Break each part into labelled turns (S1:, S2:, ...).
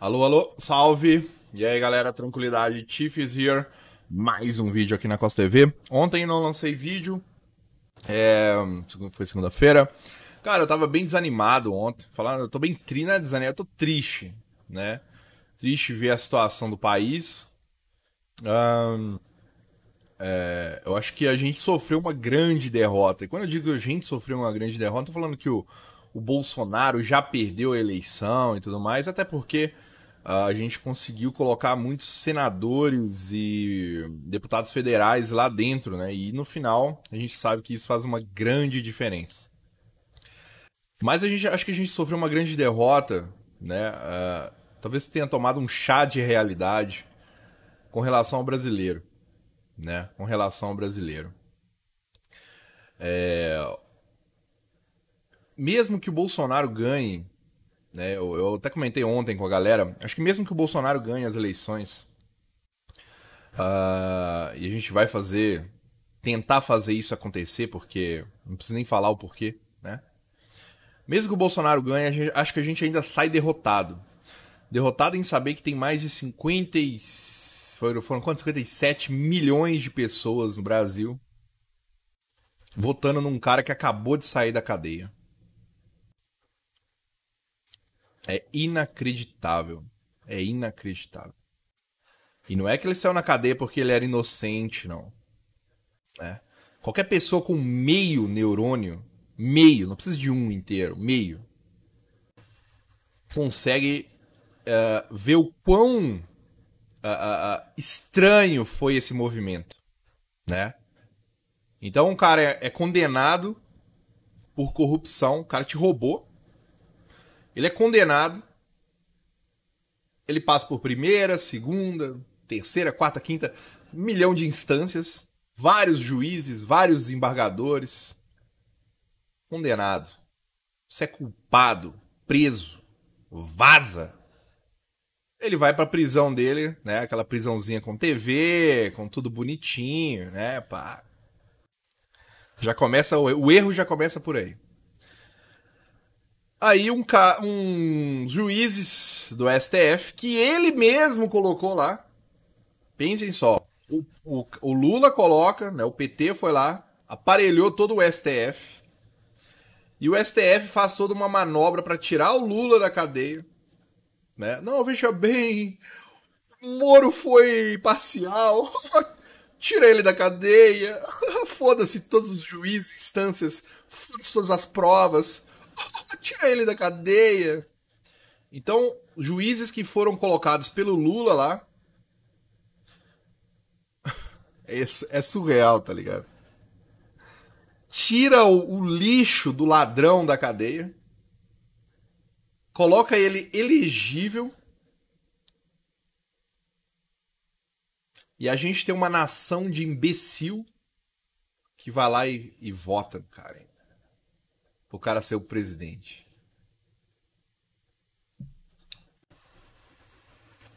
S1: Alô, alô, salve! E aí galera, tranquilidade, Chief is here. Mais um vídeo aqui na Costa TV. Ontem não lancei vídeo, é... foi segunda-feira. Cara, eu tava bem desanimado ontem, falando, eu tô bem tri, né, desanimado, eu tô triste, né? Triste ver a situação do país. Um... É... eu acho que a gente sofreu uma grande derrota. E quando eu digo que a gente sofreu uma grande derrota, eu tô falando que o, o Bolsonaro já perdeu a eleição e tudo mais, até porque ah, a gente conseguiu colocar muitos senadores e deputados federais lá dentro, né? E no final a gente sabe que isso faz uma grande diferença. Mas a gente acho que a gente sofreu uma grande derrota, né? Uh, talvez tenha tomado um chá de realidade com relação ao brasileiro, né? Com relação ao brasileiro. É... Mesmo que o Bolsonaro ganhe né? Eu, eu até comentei ontem com a galera, acho que mesmo que o Bolsonaro ganhe as eleições, uh, e a gente vai fazer, tentar fazer isso acontecer, porque não precisa nem falar o porquê, né? Mesmo que o Bolsonaro ganhe, gente, acho que a gente ainda sai derrotado. Derrotado em saber que tem mais de 50 e... foram, foram quantos? 57 milhões de pessoas no Brasil votando num cara que acabou de sair da cadeia. É inacreditável. É inacreditável. E não é que ele saiu na cadeia porque ele era inocente, não. Né? Qualquer pessoa com meio neurônio, meio, não precisa de um inteiro, meio, consegue uh, ver o quão uh, uh, estranho foi esse movimento, né? Então o cara é, é condenado por corrupção, o cara te roubou, ele é condenado. Ele passa por primeira, segunda, terceira, quarta, quinta, milhão de instâncias, vários juízes, vários desembargadores. Condenado. Você é culpado, preso, vaza. Ele vai pra prisão dele, né? Aquela prisãozinha com TV, com tudo bonitinho, né? Pá. Já começa o erro já começa por aí aí um, ca... um juízes do STF que ele mesmo colocou lá. Pensem só, o, o, o, Lula coloca, né? O PT foi lá, aparelhou todo o STF. E o STF faz toda uma manobra para tirar o Lula da cadeia, né? Não, veja bem, o Moro foi parcial. Tira ele da cadeia. Foda-se todos os juízes, instâncias, foda-se todas as provas Tira ele da cadeia. Então, juízes que foram colocados pelo Lula lá. É, é, surreal, tá ligado? Tira o, o lixo do ladrão da cadeia. Coloca ele elegível. E a gente tem uma nação de imbecil que vai lá e, e vota cara o cara ser o presidente.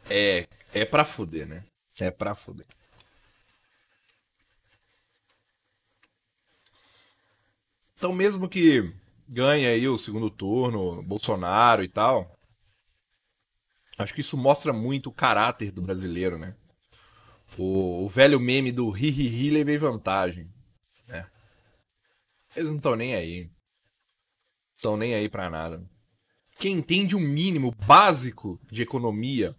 S1: É, é pra fuder, né? É pra fuder. Então, mesmo que ganhe aí o segundo turno, Bolsonaro e tal, acho que isso mostra muito o caráter do brasileiro, né? O, o velho meme do ri ri ri levei vantagem. Né? Eles não estão nem aí. Estão nem aí para nada. Quem entende o mínimo básico de economia,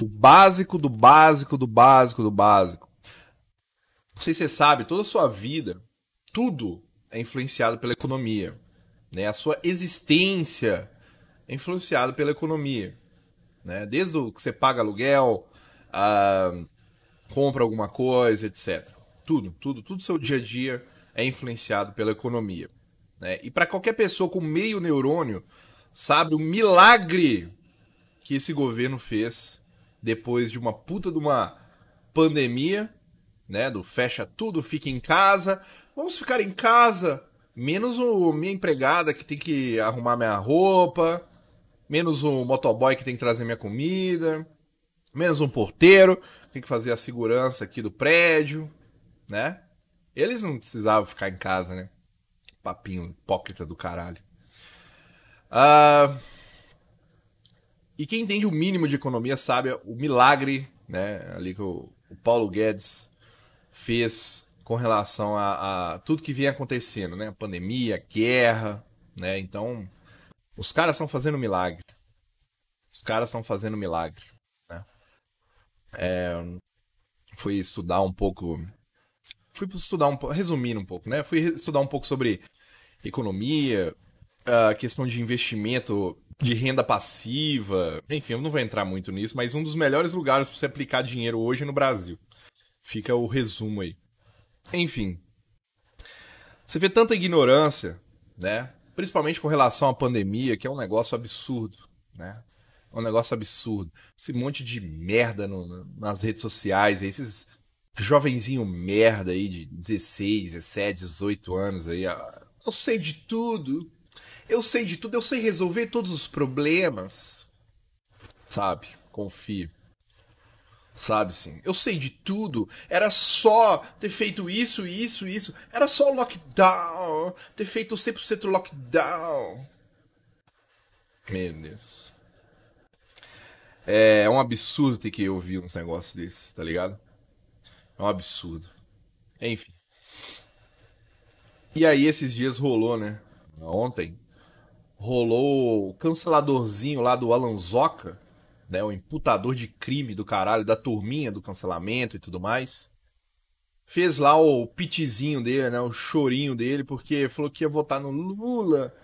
S1: o básico do básico do básico do básico. Não sei se você sabe, toda a sua vida, tudo é influenciado pela economia. Né? A sua existência é influenciada pela economia. Né? Desde o que você paga aluguel, a... compra alguma coisa, etc. Tudo, tudo, tudo seu dia a dia é influenciado pela economia. Né? E para qualquer pessoa com meio neurônio, sabe o milagre que esse governo fez depois de uma puta de uma pandemia, né? Do fecha tudo, fica em casa. Vamos ficar em casa, menos o minha empregada que tem que arrumar minha roupa, menos o motoboy que tem que trazer minha comida, menos um porteiro que tem que fazer a segurança aqui do prédio, né? Eles não precisavam ficar em casa, né? papinho hipócrita do caralho. Uh, e quem entende o mínimo de economia sabe o milagre, né, ali que o, o Paulo Guedes fez com relação a, a, tudo que vem acontecendo, né, pandemia, guerra, né, então os caras estão fazendo milagre. Os caras estão fazendo milagre, né? É, fui estudar um pouco fui estudar um pouco, resumindo um pouco, né? Fui estudar um pouco sobre economia, a questão de investimento de renda passiva. Enfim, eu não vou entrar muito nisso, mas um dos melhores lugares para você aplicar dinheiro hoje é no Brasil. Fica o resumo aí. Enfim. Você vê tanta ignorância, né? Principalmente com relação à pandemia, que é um negócio absurdo, né? É um negócio absurdo. Esse monte de merda no, nas redes sociais, esses jovenzinho merda aí de 16, 17, 18 anos aí, eu sei de tudo. Eu sei de tudo, eu sei resolver todos os problemas. Sabe? Confie. Sabe sim. Eu sei de tudo. Era só ter feito isso, isso, isso. Era só lockdown. Ter feito 100% lockdown. Meu Deus. É, é um absurdo ter que ouvir uns negócios desses, tá ligado? É um absurdo. Enfim. E aí esses dias rolou, né? Ontem rolou o canceladorzinho lá do Alan Zoca, né, o imputador de crime do caralho, da turminha do cancelamento e tudo mais. Fez lá o pitizinho dele, né, o chorinho dele, porque falou que ia votar no Lula,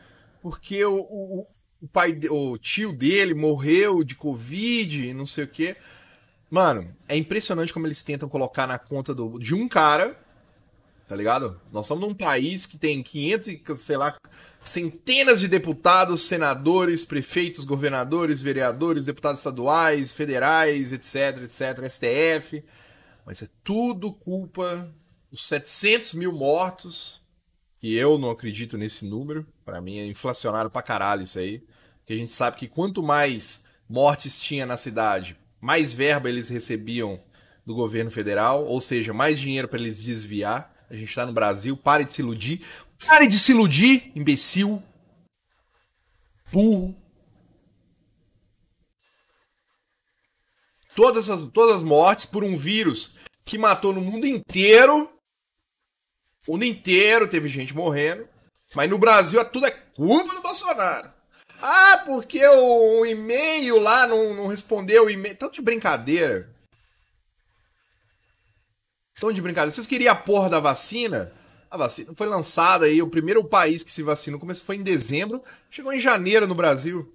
S1: porque o, o, o pai, o tio dele morreu de covid, e não sei o quê. Mano, é impressionante como eles tentam colocar na conta do, de um cara tá ligado? Nós somos um país que tem 500 e, sei lá, centenas de deputados, senadores, prefeitos, governadores, vereadores, deputados estaduais, federais, etc, etc, STF. Mas é tudo culpa dos 700 mil mortos, e eu não acredito nesse número, para mim é inflacionário pra caralho isso aí, que a gente sabe que quanto mais mortes tinha na cidade, mais verba eles recebiam do governo federal, ou seja, mais dinheiro para eles desviar a gente tá no Brasil, pare de se iludir. Pare de se iludir, imbecil. Burro. Todas as, todas as mortes por um vírus que matou no mundo inteiro. O mundo inteiro teve gente morrendo. Mas no Brasil é tudo é culpa do Bolsonaro. Ah, porque o, e-mail lá não, não respondeu o e-mail. Tanto de brincadeira. Estão de brincadeira. Vocês queriam a porra da vacina? A vacina foi lançada aí, o primeiro país que se vacinou começou foi em dezembro, chegou em janeiro no Brasil.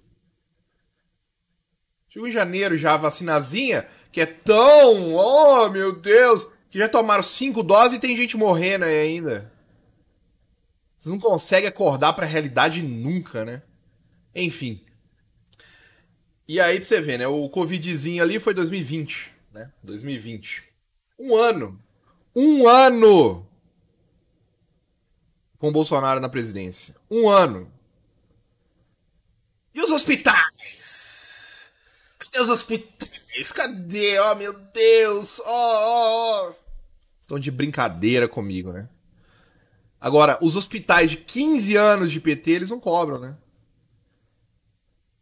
S1: Chegou em janeiro já a vacinazinha, que é tão, oh meu Deus, que já tomaram cinco doses e tem gente morrendo aí ainda. Vocês não conseguem acordar para a realidade nunca, né? Enfim. E aí pra você ver, né? O Covidzinho ali foi 2020, né? 2020. Um ano um ano com Bolsonaro na presidência. Um ano. E os hospitais? Cadê os hospitais? Cadê? Oh, meu Deus! Oh, oh, oh. Estão de brincadeira comigo, né? Agora, os hospitais de 15 anos de PT, eles não cobram, né?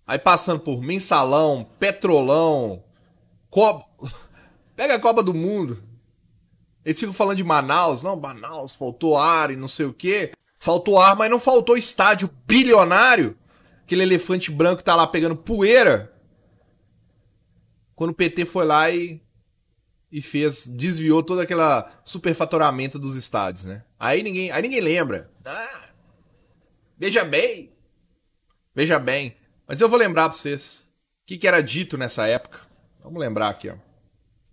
S1: Aí passando por mensalão, petrolão, cobra. Pega a Copa do Mundo. Eles ficam falando de Manaus, não, Manaus faltou ar e não sei o quê. Faltou ar, mas não faltou estádio bilionário. Aquele elefante branco tá lá pegando poeira. Quando o PT foi lá e e fez, desviou todo aquele superfaturamento dos estádios, né? Aí ninguém, aí ninguém lembra. Ah, veja bem. Veja bem. Mas eu vou lembrar para vocês. O que, que era dito nessa época? Vamos lembrar aqui, ó.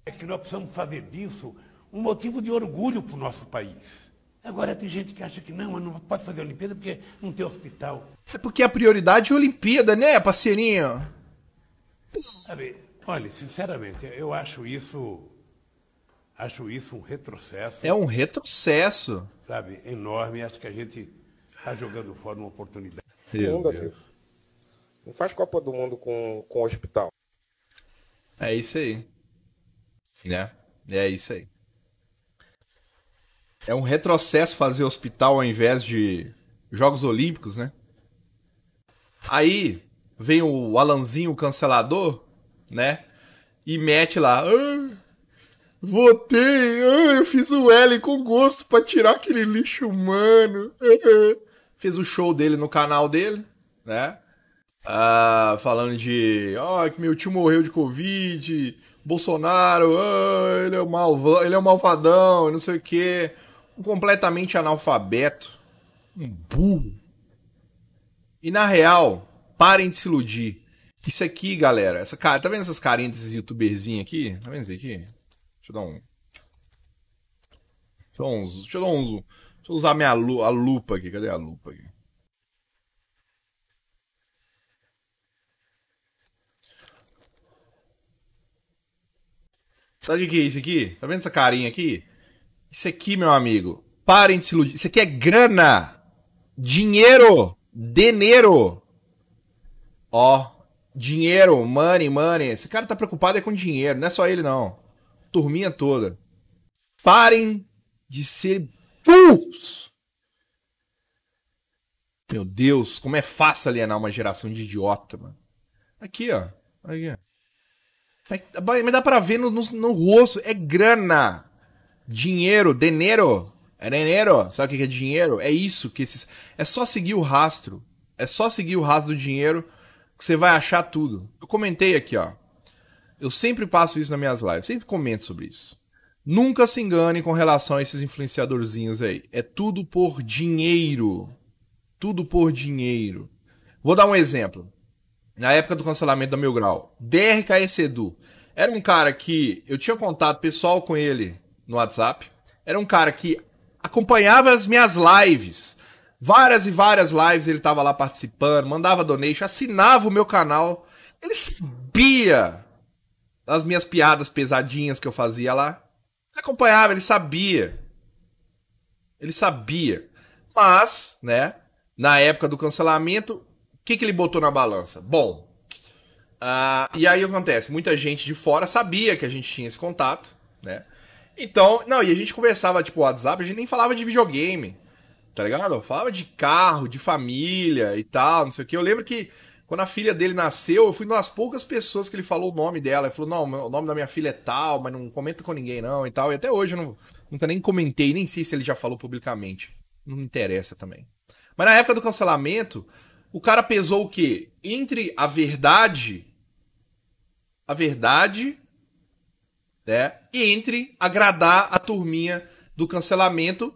S2: É que nós precisamos fazer disso um motivo de orgulho para o nosso país. Agora tem gente que acha que não, mas não pode fazer a Olimpíada porque não tem hospital.
S1: É porque a prioridade é a Olimpíada, né, parceirinho?
S2: Sabe, olha, sinceramente, eu acho isso. Acho isso um retrocesso. É um
S1: retrocesso.
S2: Sabe, enorme. Acho que a gente está jogando fora uma oportunidade. Meu Deus. Não faz Copa do Mundo com, com hospital.
S1: É isso aí. Né? É isso aí. É um retrocesso fazer hospital ao invés de Jogos Olímpicos, né? Aí vem o Alanzinho, o cancelador, né? E mete lá. Ah, votei! Ah, eu fiz o L com gosto para tirar aquele lixo humano. fez o show dele no canal dele, né? Ah, falando de. Ó, que meu tio morreu de Covid. Bolsonaro, ah, ele, é mal, ele é um malvadão, não sei o quê um completamente analfabeto, um burro. E na real, parem de se iludir. Isso aqui, galera, essa cara, tá vendo essas carinhas desses youtuberzinhos aqui? Tá vendo isso aqui? Deixa eu dar um. Deixa eu, uns, deixa eu, deixa eu usar minha lu, a lupa aqui. Cadê a lupa aqui? Sabe o que é isso aqui? Tá vendo essa carinha aqui? Isso aqui, meu amigo, parem de se iludir. Isso aqui é grana, dinheiro, dinheiro. Ó, dinheiro, money, money. Esse cara tá preocupado é com dinheiro, não é só ele não. Turminha toda. Parem de ser burros. Meu Deus, como é fácil alienar uma geração de idiota, mano. Aqui, ó. Aqui. Mas dá pra ver no, no, no rosto. É grana. Dinheiro, dinheiro, é dinheiro. Sabe o que é dinheiro? É isso que esses. É só seguir o rastro. É só seguir o rastro do dinheiro que você vai achar tudo. Eu comentei aqui, ó. Eu sempre passo isso nas minhas lives, sempre comento sobre isso. Nunca se engane com relação a esses influenciadorzinhos aí. É tudo por dinheiro. Tudo por dinheiro. Vou dar um exemplo. Na época do cancelamento da Mil Grau, DRKS Edu. Era um cara que eu tinha contato pessoal com ele no WhatsApp. Era um cara que acompanhava as minhas lives. Várias e várias lives ele estava lá participando, mandava donation, assinava o meu canal. Ele sabia as minhas piadas pesadinhas que eu fazia lá. Acompanhava, ele sabia. Ele sabia. Mas, né, na época do cancelamento, o que, que ele botou na balança? Bom, uh, e aí acontece, muita gente de fora sabia que a gente tinha esse contato, né? Então, não, e a gente conversava, tipo, WhatsApp, a gente nem falava de videogame, tá ligado? falava de carro, de família e tal, não sei o que. Eu lembro que quando a filha dele nasceu, eu fui uma das poucas pessoas que ele falou o nome dela. Ele falou, não, o nome da minha filha é tal, mas não comenta com ninguém não e tal. E até hoje eu não, nunca nem comentei, nem sei se ele já falou publicamente. Não me interessa também. Mas na época do cancelamento, o cara pesou o quê? Entre a verdade, a verdade né? E entre agradar a turminha do cancelamento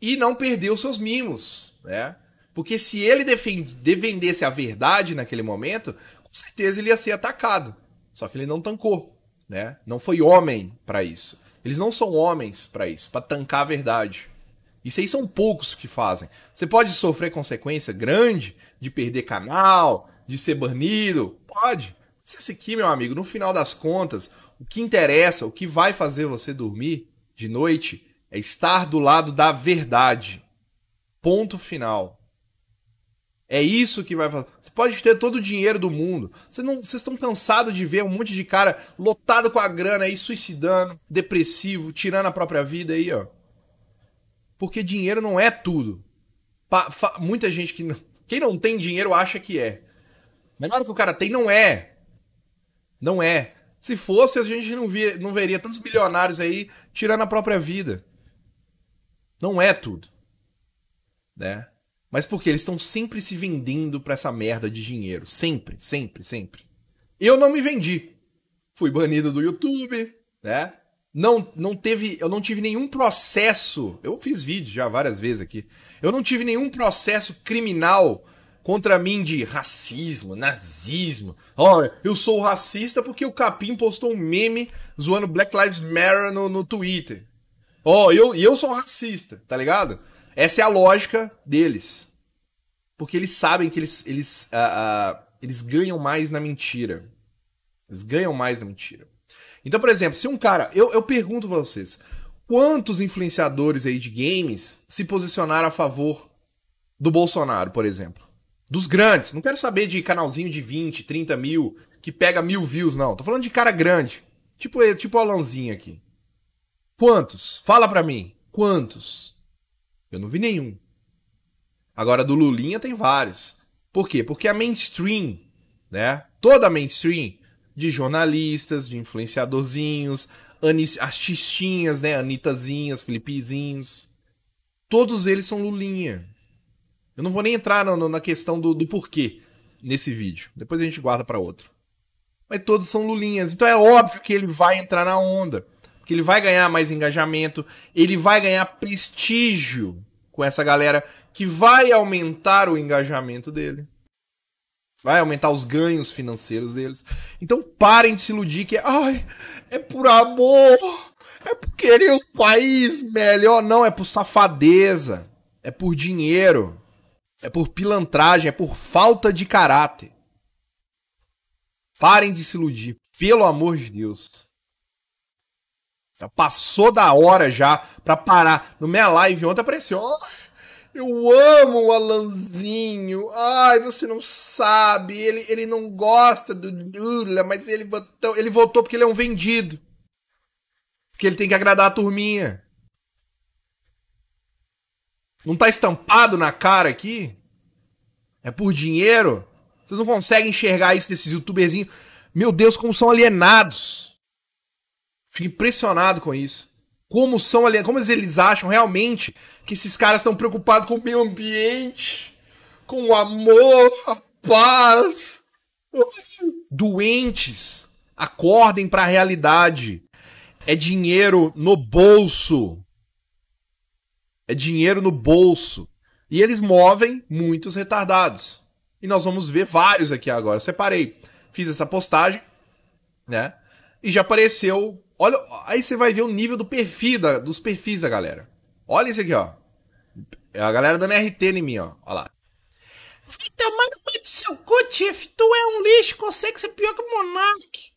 S1: e não perder os seus mimos, né? Porque se ele defendesse a verdade naquele momento, com certeza ele ia ser atacado. Só que ele não tancou, né? Não foi homem para isso. Eles não são homens para isso, para tancar a verdade. Isso aí são poucos que fazem. Você pode sofrer consequência grande de perder canal, de ser banido, pode. Mas esse aqui, meu amigo, no final das contas, o que interessa, o que vai fazer você dormir de noite é estar do lado da verdade. Ponto final. É isso que vai fazer. Você pode ter todo o dinheiro do mundo. Você não, vocês estão cansados de ver um monte de cara lotado com a grana aí, suicidando, depressivo, tirando a própria vida aí, ó. Porque dinheiro não é tudo. Pa, fa, muita gente que. Não, quem não tem dinheiro acha que é. Mas na hora que o cara tem, não é. Não é. Se fosse, a gente não, via, não veria tantos bilionários aí tirando a própria vida. Não é tudo. Né? Mas porque eles estão sempre se vendendo para essa merda de dinheiro. Sempre, sempre, sempre. Eu não me vendi. Fui banido do YouTube, né? Não, não teve, eu não tive nenhum processo. Eu fiz vídeo já várias vezes aqui. Eu não tive nenhum processo criminal contra mim de racismo, nazismo. Olha, oh, eu sou racista porque o Capim postou um meme zoando Black Lives Matter no, no Twitter. Ó, oh, eu, eu sou racista, tá ligado? Essa é a lógica deles. Porque eles sabem que eles, eles, uh, uh, eles ganham mais na mentira. Eles ganham mais na mentira. Então, por exemplo, se um cara. Eu, eu pergunto pra vocês: quantos influenciadores aí de games se posicionaram a favor do Bolsonaro, por exemplo? Dos grandes. Não quero saber de canalzinho de 20, 30 mil, que pega mil views, não. Tô falando de cara grande. Tipo, é, tipo o Alanzinho aqui. Quantos? Fala pra mim. Quantos? Eu não vi nenhum. Agora, do Lulinha tem vários. Por quê? Porque a mainstream, né? Toda a mainstream, de jornalistas, de influenciadorzinhos, as xixinhas, né? Anitazinhas, Felipezinhos. Todos eles são Lulinha. Eu não vou nem entrar no, no, na questão do, do porquê nesse vídeo. Depois a gente guarda para outro. Mas todos são lulinhas. Então é óbvio que ele vai entrar na onda. Porque ele vai ganhar mais engajamento, ele vai ganhar prestígio com essa galera que vai aumentar o engajamento dele. Vai aumentar os ganhos financeiros deles. Então parem de se iludir que é, ai, é por amor, é por querer o um país melhor. Não, é por safadeza, é por dinheiro é por pilantragem, é por falta de caráter. Parem de se iludir, pelo amor de Deus. Já passou da hora já pra parar. No minha live ontem apareceu, oh, eu amo o Alanzinho. Ai, você não sabe, ele, ele não gosta do Lula, mas ele votou, ele votou porque ele é um vendido. Porque ele tem que agradar a turminha. Não tá estampado na cara aqui? É por dinheiro? Vocês não conseguem enxergar isso desses youtuberzinhos? Meu Deus, como são alienados. Fico impressionado com isso. Como são alienados. Como eles acham realmente que esses caras estão preocupados com o meio ambiente, com o amor, a paz. Doentes. Acordem para a realidade. É dinheiro no bolso é dinheiro no bolso. E eles movem muitos retardados. E nós vamos ver vários aqui agora. Eu separei, fiz essa postagem, né? E já apareceu. Olha, aí você vai ver o nível do perfil da, dos perfis da galera. Olha isso aqui, ó. É a galera dando RT em mim, ó. Olha lá.
S2: Vai tomar no do seu cu, Tiff. Tu é um lixo, consegue ser é pior que o Monark.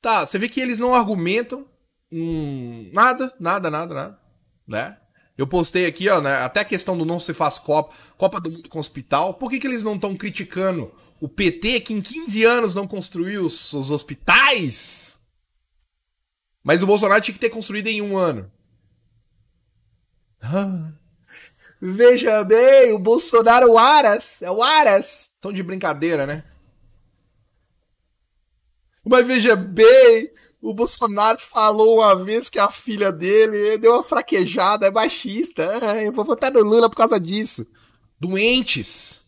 S1: Tá, você vê que eles não argumentam. Hum, nada, nada, nada, nada. Né? Eu postei aqui, ó, né, até a questão do não se faz Copa, Copa do Mundo com hospital. Por que, que eles não estão criticando o PT que em 15 anos não construiu os, os hospitais? Mas o Bolsonaro tinha que ter construído em um ano. Ah. Veja bem, o Bolsonaro o Aras, é o Aras. Estão de brincadeira, né? Mas veja bem, o Bolsonaro falou uma vez que a filha dele deu uma fraquejada, é baixista. Ah, eu vou votar no Lula por causa disso. Doentes.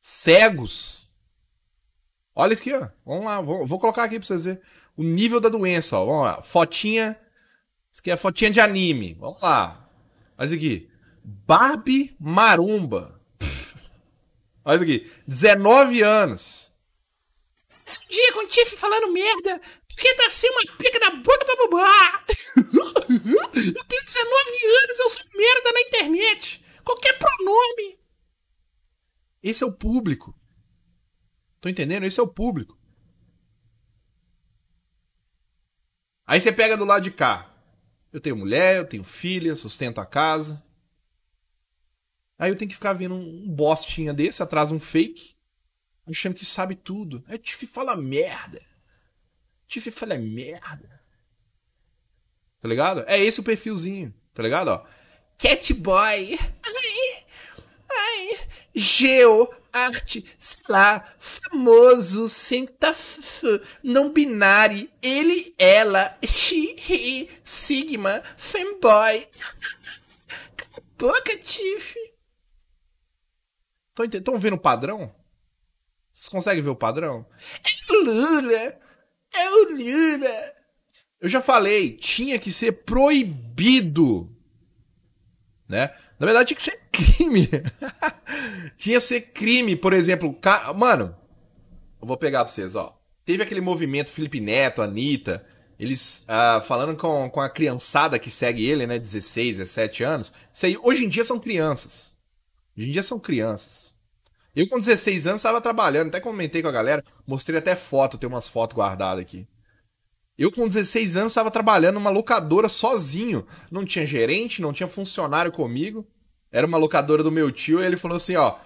S1: Cegos. Olha isso aqui, ó. Vamos lá, vou, vou colocar aqui pra vocês verem. O nível da doença, ó. Vamos lá. Fotinha. Isso aqui é fotinha de anime. Vamos lá. Olha isso aqui. Barbie Marumba. Olha isso aqui. 19 anos
S2: um dia com o Tiff falando merda, porque tá sem assim uma pica na boca pra bobar. eu tenho 19 anos, eu sou merda na internet. Qualquer pronome.
S1: Esse é o público. Tô entendendo? Esse é o público. Aí você pega do lado de cá. Eu tenho mulher, eu tenho filha, sustento a casa. Aí eu tenho que ficar vendo um bostinha desse, atrás um fake achando que sabe tudo. É o Tiff fala merda. O
S2: Tiff fala merda.
S1: Tá ligado? É esse o perfilzinho, tá ligado? Ó.
S2: Catboy. Ai,
S1: ai. Geo, arte, sei lá, famoso, senta, não binário, ele, ela, hi, sigma, fanboy.
S2: Cala a boca, Tiff.
S1: Estão vendo o padrão? Vocês conseguem ver o padrão?
S2: É o Lula! É o Lula!
S1: Eu já falei, tinha que ser proibido. Né? Na verdade, tinha que ser crime. tinha que ser crime, por exemplo. Ca... Mano, eu vou pegar pra vocês, ó. Teve aquele movimento Felipe Neto, Anitta, eles ah, falando com, com a criançada que segue ele, né? 16, 17 anos. Isso aí, hoje em dia são crianças. Hoje em dia são crianças. Eu, com 16 anos, estava trabalhando, até comentei com a galera, mostrei até foto, tem umas fotos guardadas aqui. Eu, com 16 anos, estava trabalhando numa locadora sozinho. Não tinha gerente, não tinha funcionário comigo. Era uma locadora do meu tio, e ele falou assim: ó,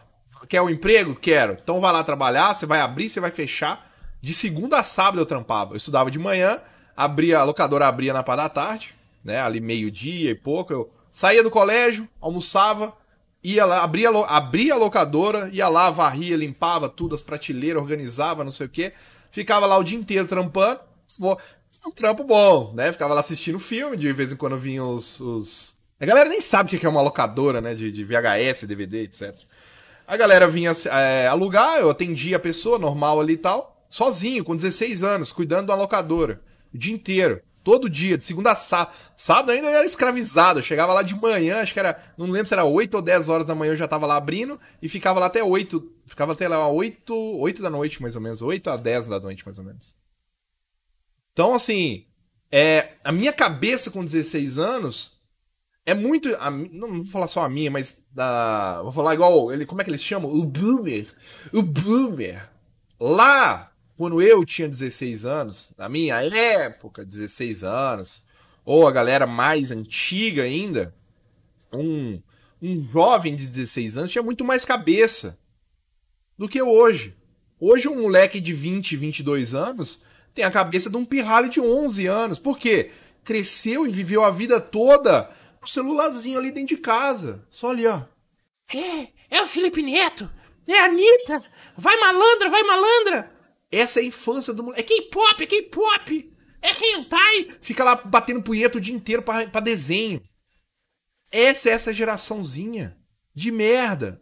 S1: quer um emprego? Quero. Então vai lá trabalhar, você vai abrir, você vai fechar. De segunda a sábado eu trampava. Eu estudava de manhã, abria, a locadora abria na parte da tarde, né? Ali meio-dia e pouco. Eu saía do colégio, almoçava, ia lá, abria, abria a locadora, ia lá, varria, limpava tudo, as prateleiras, organizava, não sei o quê. Ficava lá o dia inteiro trampando. Um trampo bom, né? Ficava lá assistindo filme, de vez em quando vinham os, os... A galera nem sabe o que é uma locadora, né? De, de VHS, DVD, etc. A galera vinha é, alugar, eu atendia a pessoa normal ali e tal, sozinho, com 16 anos, cuidando da locadora, o dia inteiro. Todo dia, de segunda a sábado. Sábado ainda era escravizado. Eu chegava lá de manhã, acho que era. Não lembro se era 8 ou 10 horas da manhã, eu já tava lá abrindo e ficava lá até 8. Ficava até lá 8, 8 da noite, mais ou menos. 8 a 10 da noite, mais ou menos. Então, assim. É, a minha cabeça com 16 anos é muito. A, não, vou falar só a minha, mas da. Vou falar igual. Ele, como é que eles chamam? O boomer. O boomer. Lá quando eu tinha 16 anos, na minha época, 16 anos, ou a galera mais antiga ainda, um, um jovem de 16 anos tinha muito mais cabeça do que hoje. Hoje, um moleque de 20, 22 anos tem a cabeça de um pirralho de 11 anos. Por quê? Cresceu e viveu a vida toda
S2: com o celularzinho ali dentro de casa. Só ali, ó. É, é o Felipe Neto. É a Anitta. Vai malandra, vai malandra. Essa é a infância do moleque. É K-pop, é K-pop! É hentai! Fica lá batendo punheta o dia inteiro pra, pra desenho.
S1: Essa é essa geraçãozinha de merda.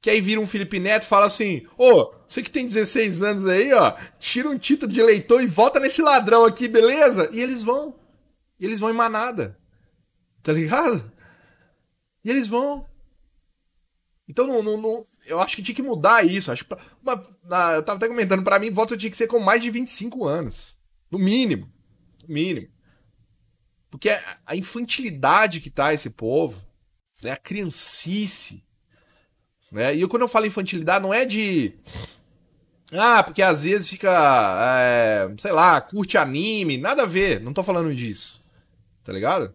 S1: Que aí vira um Felipe Neto e fala assim: Ô, oh, você que tem 16 anos aí, ó, tira um título de eleitor e volta nesse ladrão aqui, beleza? E eles vão. E eles vão em manada. Tá ligado? E eles vão. Então não, não, não, eu acho que tinha que mudar isso. Acho pra, uma, na, eu tava até comentando, para mim, voto tinha que ser com mais de 25 anos. No mínimo. No mínimo. Porque a, infantilidade que tá esse povo, né, a criancice. Né? E quando eu falo infantilidade, não é de. Ah, porque às vezes fica. É, sei lá, curte anime, nada a ver. Não tô falando disso. Tá ligado?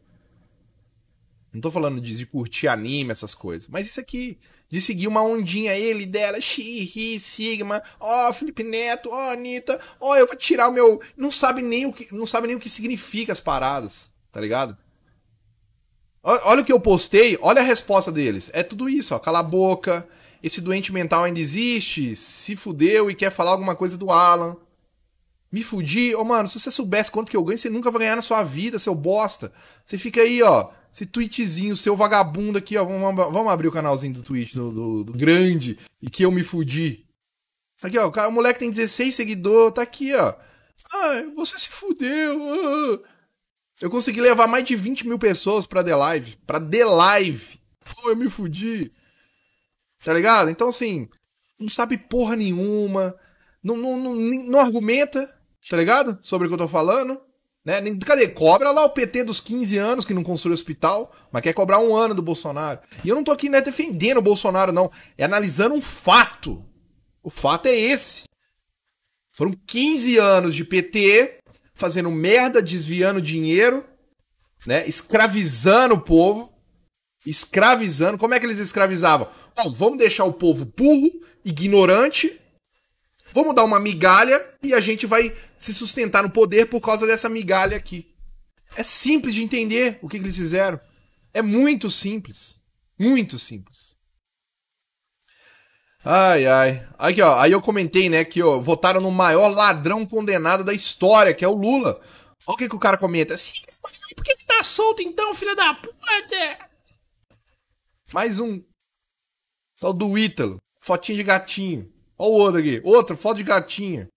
S1: Não tô falando de de curtir anime, essas coisas. Mas isso aqui de seguir uma ondinha ele dela Xi, Sigma, ó, oh, Felipe Neto, ó, oh, Anitta, ó, oh, eu vou tirar o meu. Não sabe nem o que, não sabe nem o que significa as paradas, tá ligado? Olha o que eu postei, olha a resposta deles. É tudo isso, ó. Cala a boca. Esse doente mental ainda existe. Se fudeu e quer falar alguma coisa do Alan. Me fudi. Ô, oh, mano, se você soubesse quanto que eu ganho, você nunca vai ganhar na sua vida, seu bosta. Você fica aí, ó, esse tweetzinho seu vagabundo aqui, ó. Vamos, vamos abrir o canalzinho do tweet do, do, do, grande e que eu me fudi. Tá aqui, ó. O, cara, o moleque tem 16 seguidores, tá aqui, ó. Ai, você se fudeu. Ah. Eu consegui levar mais de 20 mil pessoas pra The Live. Pra The Live. Pô, eu me fudi. Tá ligado? Então, assim, não sabe porra nenhuma. Não, não, não, não argumenta, tá ligado? Sobre o que eu tô falando. Né? Cadê? Cobra lá o PT dos 15 anos que não construiu hospital, mas quer cobrar um ano do Bolsonaro. E eu não tô aqui né, defendendo o Bolsonaro, não. É analisando um fato. O fato é esse. Foram 15 anos de PT fazendo merda, desviando dinheiro, né? Escravizando o povo. Escravizando. Como é que eles escravizavam? Bom, vamos deixar o povo burro, ignorante, Vamos dar uma migalha e a gente vai se sustentar no poder por causa dessa migalha aqui. É simples de entender o que, que eles fizeram. É muito simples. Muito simples. Ai, ai. Aqui, ó. Aí eu comentei, né, que ó, votaram no maior ladrão condenado da história, que é o Lula. Olha o que, que o cara comenta.
S2: por que, ele tá solto então, filha da puta?
S1: Mais um. só do Ítalo. Fotinho de gatinho. Olha o outro aqui. Outro, foto de gatinha.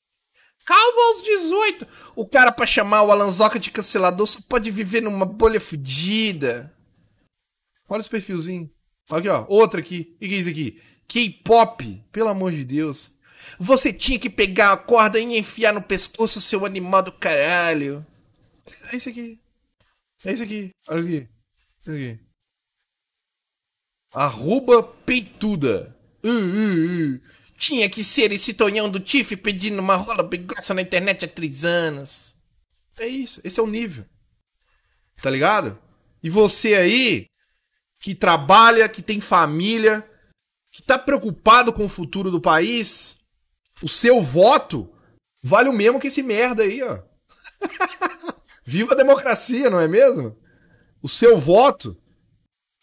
S1: Calvo aos 18. O cara, pra chamar o Alanzoca de cancelador, só pode viver numa bolha fodida. Olha esse perfilzinho. Aqui, ó. Outra aqui. O que é isso aqui? K-pop. Pelo amor de Deus. Você tinha que pegar a corda e enfiar no pescoço, seu animal do caralho. É isso aqui. É isso aqui. Olha aqui. É Olha aqui. Arroba peituda. Uh, uh, uh. Tinha que ser esse Tonhão do Tiff pedindo uma rola bigossa na internet há três anos. É isso, esse é o nível. Tá ligado? E você aí, que trabalha, que tem família, que tá preocupado com o futuro do país, o seu voto vale o mesmo que esse merda aí, ó. Viva a democracia, não é mesmo? O seu voto,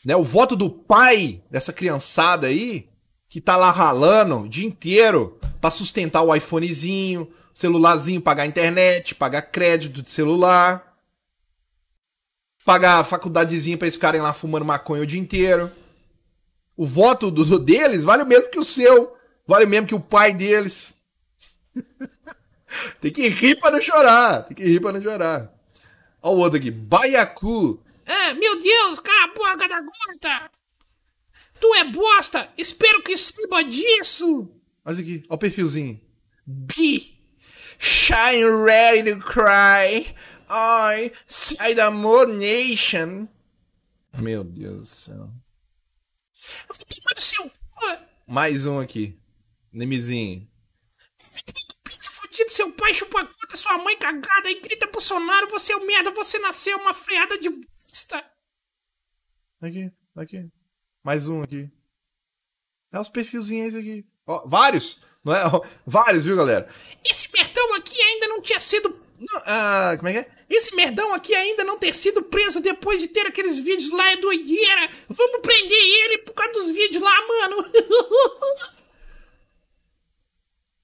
S1: né, o voto do pai dessa criançada aí, que tá lá ralando o dia inteiro para sustentar o iPhonezinho, celularzinho, pagar internet, pagar crédito de celular, pagar a faculdadezinha para eles ficarem lá fumando maconha o dia inteiro. O voto do, deles vale o mesmo que o seu, vale o mesmo que o pai deles. Tem que rir para não chorar, tem que rir para não chorar. Olha o outro aqui, Baiacu.
S2: É, meu Deus, cala a boca da gorda! Tu é bosta! Espero que saiba disso!
S1: Olha aqui, olha o perfilzinho.
S2: Bi! Shine
S1: ready to cry! I sai da More Nation! Meu Deus do céu.
S2: Eu fiquei seu cu!
S1: Mais um aqui. Nemizinho.
S2: Pizza seu pai chupa conta, sua mãe cagada e grita Bolsonaro, você é o um merda, você nasceu uma freada de bosta!
S1: Aqui, aqui. Mais um aqui. É os
S2: perfilzinhos aqui.
S1: Ó, vários, não é? Ó, vários, viu, galera?
S2: Esse merdão aqui ainda não tinha sido. Não, ah, como é que é? Esse merdão aqui ainda não ter sido preso depois de ter aqueles vídeos lá é doideira. Vamos prender ele por causa dos vídeos lá, mano.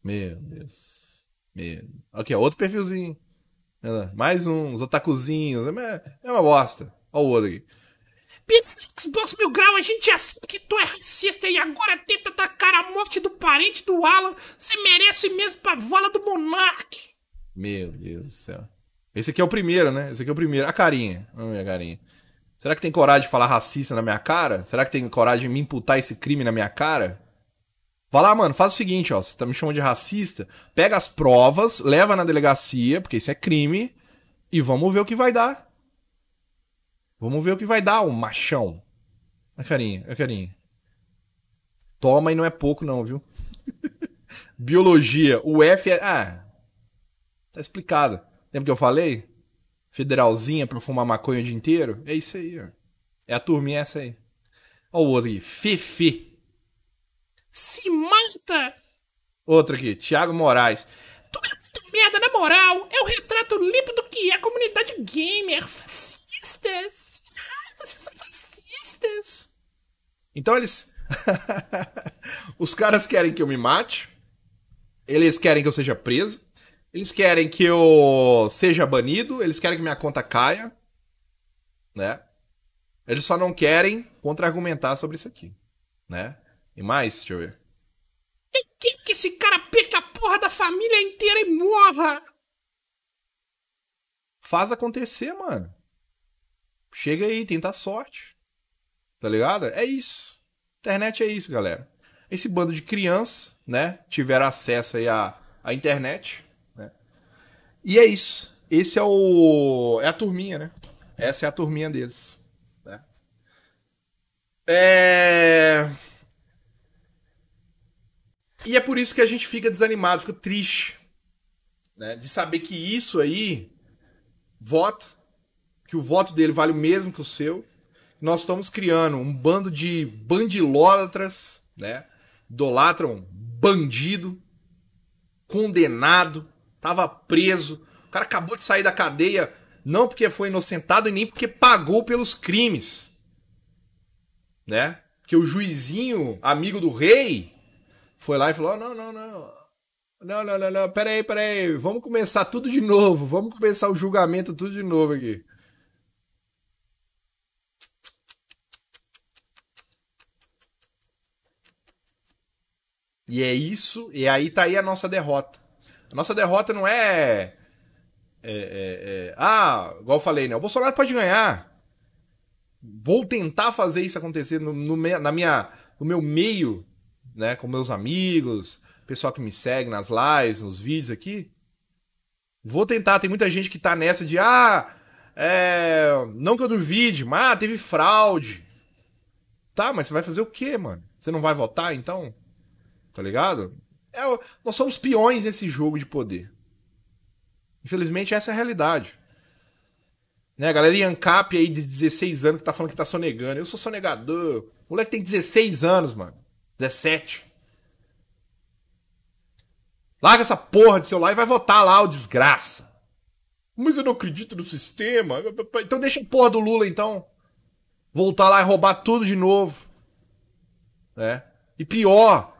S1: Meu Deus. Meu. Aqui, outro perfilzinho. Mais um, os otakuzinhos. É, é uma bosta. Olha o outro aqui.
S2: Pizza Xbox Mil Grau, a gente já sabe que tu é racista e agora tenta atacar a morte do parente do Alan. Você merece mesmo pavola do Monark.
S1: Meu Deus do céu. Esse aqui é o primeiro, né? Esse aqui é o primeiro. A carinha. A minha carinha. Será que tem coragem de falar racista na minha cara? Será que tem coragem de me imputar esse crime na minha cara? Vai lá, mano, faz o seguinte, ó. Você tá me chamando de racista? Pega as provas, leva na delegacia, porque isso é crime, e vamos ver o que vai dar. Vamos ver o que vai dar, o machão. A carinha, a carinha. Toma e não é pouco, não, viu? Biologia. O F é. Ah. Tá explicado. Lembra que eu falei? Federalzinha pra fumar maconha o dia inteiro? É isso aí, ó. É a turminha essa aí. Olha o outro aqui. Fifi.
S2: Se mata!
S1: Outro aqui. Tiago Moraes. Tu
S2: é muito merda, na moral. É o retrato limpo do que é a comunidade gamer. Fascistas.
S1: Então eles. Os caras querem que eu me mate. Eles querem que eu seja preso. Eles querem que eu seja banido. Eles querem que minha conta caia. Né? Eles só não querem contra-argumentar sobre isso aqui. Né? E mais, deixa eu ver.
S2: Eu que esse cara perca a porra da família inteira e morra!
S1: Faz acontecer, mano. Chega aí, tenta a sorte. Tá ligado? É isso. Internet é isso, galera. Esse bando de crianças, né, tiveram acesso aí à, à internet, né? E é isso. Esse é o é a turminha, né? Essa é a turminha deles. Né? É... E é por isso que a gente fica desanimado, fica triste, né? De saber que isso aí voto que o voto dele vale o mesmo que o seu, nós estamos criando um bando de bandilólatras, né? Idolatram bandido, condenado, tava preso. O cara acabou de sair da cadeia, não porque foi inocentado e nem porque pagou pelos crimes. Né? Que o juizinho, amigo do rei, foi lá e falou: não, não, não. Não, não, não, não, peraí, peraí, vamos começar tudo de novo, vamos começar o julgamento tudo de novo aqui. E é isso, e aí tá aí a nossa derrota. A nossa derrota não é. é, é, é... ah, igual eu falei, né? O Bolsonaro pode ganhar. Vou tentar fazer isso acontecer no, no, na minha, no meu meio, né? Com meus amigos, pessoal que me segue nas lives, nos vídeos aqui. Vou tentar. Tem muita gente que tá nessa de, ah, é, não que eu duvide, mas ah, teve fraude. Tá, mas você vai fazer o quê, mano? Você não vai votar então? Tá ligado? É, nós somos peões nesse jogo de poder. Infelizmente, essa é a realidade. Né, a galera Yancap aí de 16 anos que tá falando que tá sonegando. Eu sou sonegador. O moleque tem 16 anos, mano. 17. Larga essa porra de celular e vai votar lá, o desgraça. Mas eu não acredito no sistema. Então deixa a porra do Lula, então. Voltar lá e roubar tudo de novo. Né? E pior,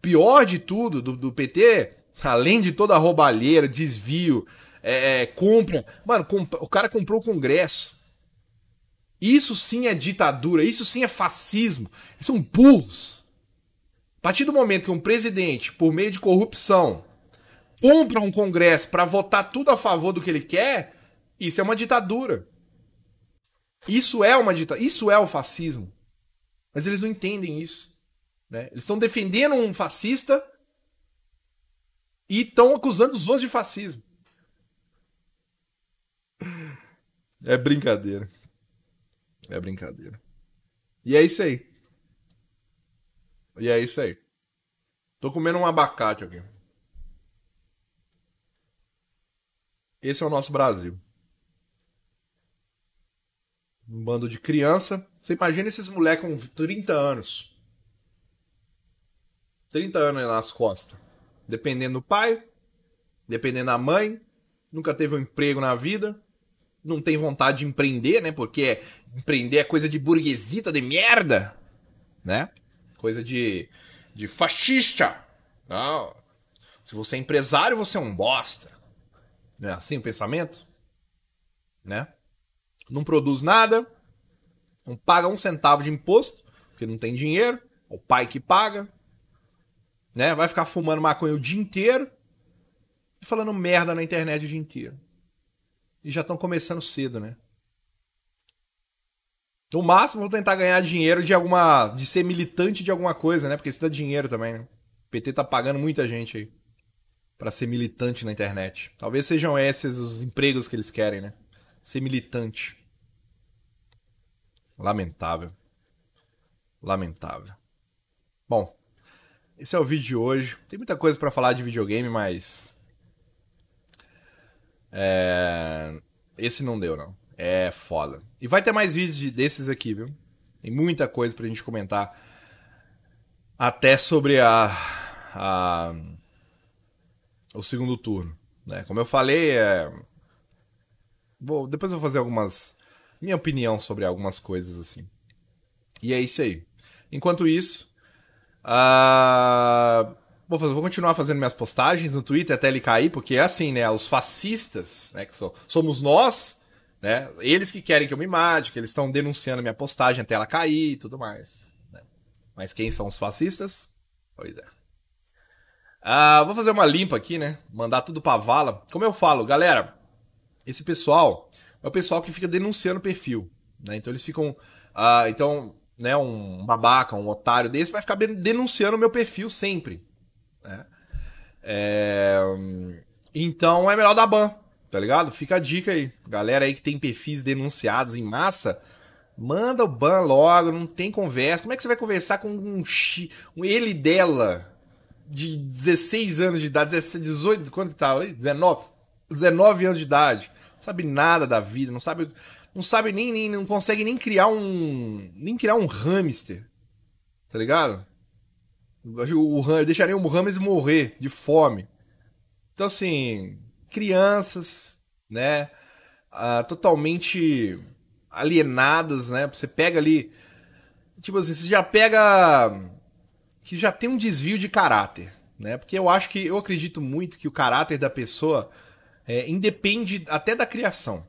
S1: pior de tudo do, do PT, além de toda a roubalheira, desvio, é, é compra. Mano, comp o cara comprou o Congresso. Isso sim é ditadura, isso sim é fascismo. são burros. A partir do momento que um presidente, por meio de corrupção, compra um Congresso para votar tudo a favor do que ele quer, isso é uma ditadura. Isso é uma ditadura. Isso é o fascismo. Mas eles não entendem isso. Né? Eles estão defendendo um fascista e estão acusando os outros de fascismo. É brincadeira. É brincadeira. E é isso aí. E é isso aí. Tô comendo um abacate aqui. Esse é o nosso Brasil. Um bando de criança. Você imagina esses moleques com 30 anos. 30 anos nas costas. Dependendo do pai, dependendo da mãe, nunca teve um emprego na vida, não tem vontade de empreender, né? Porque é, empreender é coisa de burguesita de merda, né? Coisa de, de fascista. Não. Se você é empresário, você é um bosta. Não é assim o pensamento? Né? Não produz nada, não paga um centavo de imposto, porque não tem dinheiro, é o pai que paga, né? Vai ficar fumando maconha o dia inteiro e falando merda na internet o dia inteiro. E já estão começando cedo, né? No então, máximo vão tentar ganhar dinheiro de alguma. de ser militante de alguma coisa, né? Porque isso dá dinheiro também, né? O PT tá pagando muita gente aí para ser militante na internet. Talvez sejam esses os empregos que eles querem, né? Ser militante. Lamentável. Lamentável. Bom, esse é o vídeo de hoje. Tem muita coisa para falar de videogame, mas. É... Esse não deu, não. É foda. E vai ter mais vídeos desses aqui, viu? Tem muita coisa pra gente comentar. Até sobre a. a... O segundo turno. Né? Como eu falei, é... vou... depois eu vou fazer algumas. Minha opinião sobre algumas coisas assim. E é isso aí. Enquanto isso, Uh, vou continuar fazendo minhas postagens no Twitter até ele cair, porque é assim, né? Os fascistas, né? Que so, somos nós, né? Eles que querem que eu me mate, que eles estão denunciando minha postagem até ela cair e tudo mais. Né? Mas quem são os fascistas? Pois é. Uh, vou fazer uma limpa aqui, né? Mandar tudo pra vala. Como eu falo, galera, esse pessoal é o pessoal que fica denunciando o perfil. Né? Então eles ficam. Uh, então, né, um babaca, um otário desse, vai ficar denunciando o meu perfil sempre. Né? É... Então é melhor dar ban, tá ligado? Fica a dica aí. Galera aí que tem perfis denunciados em massa, manda o ban logo, não tem conversa. Como é que você vai conversar com um, um ele dela de 16 anos de idade, 18, quando que tá aí 19? 19 anos de idade. Não sabe nada da vida, não sabe não sabe nem, nem não consegue nem criar um nem criar um hamster. Tá ligado? O, deixaria o hamster morrer de fome. Então assim, crianças, né, ah, totalmente alienadas, né? Você pega ali tipo assim, você já pega que já tem um desvio de caráter, né? Porque eu acho que eu acredito muito que o caráter da pessoa é, independe até da criação.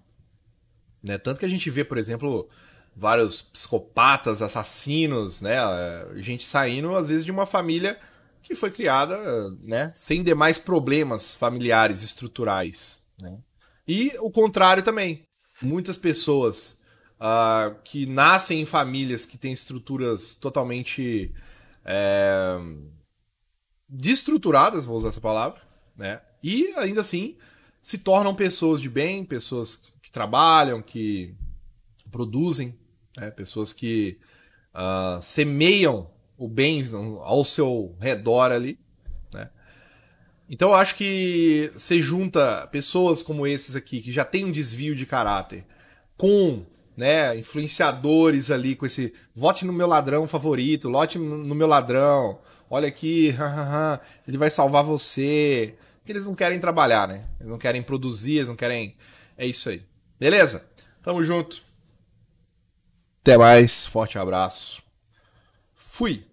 S1: Né? Tanto que a gente vê, por exemplo, vários psicopatas, assassinos, né? É, gente saindo, às vezes, de uma família que foi criada, né? Sem demais problemas familiares, estruturais, né? E o contrário também. Muitas pessoas uh, que nascem em famílias que têm estruturas totalmente é, destruturadas, vou usar essa palavra, né? E ainda assim se tornam pessoas de bem, pessoas que trabalham, que produzem, né? pessoas que uh, semeiam o bem ao seu redor ali. Né? Então eu acho que se junta pessoas como esses aqui, que já tem um desvio de caráter, com né, influenciadores ali com esse vote no meu ladrão favorito, vote no meu ladrão, olha aqui, ele vai salvar você que eles não querem trabalhar, né? Eles não querem produzir, eles não querem. É isso aí. Beleza? Tamo junto. Até mais. Forte abraço. Fui.